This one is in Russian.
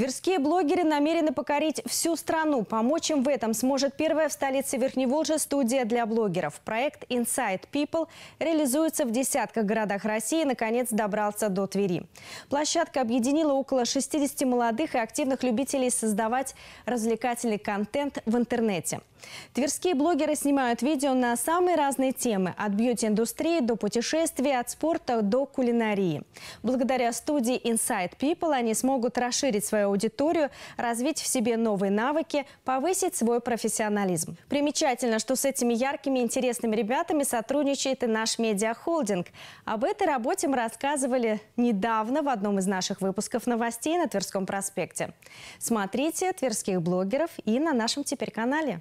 Тверские блогеры намерены покорить всю страну. Помочь им в этом сможет первая в столице Верхневолжья студия для блогеров. Проект Inside People реализуется в десятках городах России и, наконец, добрался до Твери. Площадка объединила около 60 молодых и активных любителей создавать развлекательный контент в интернете. Тверские блогеры снимают видео на самые разные темы. От бьюти-индустрии до путешествий, от спорта до кулинарии. Благодаря студии Inside People они смогут расширить свою аудиторию, развить в себе новые навыки, повысить свой профессионализм. Примечательно, что с этими яркими интересными ребятами сотрудничает и наш медиахолдинг. Об этой работе мы рассказывали недавно в одном из наших выпусков новостей на Тверском проспекте. Смотрите «Тверских блогеров» и на нашем теперь канале.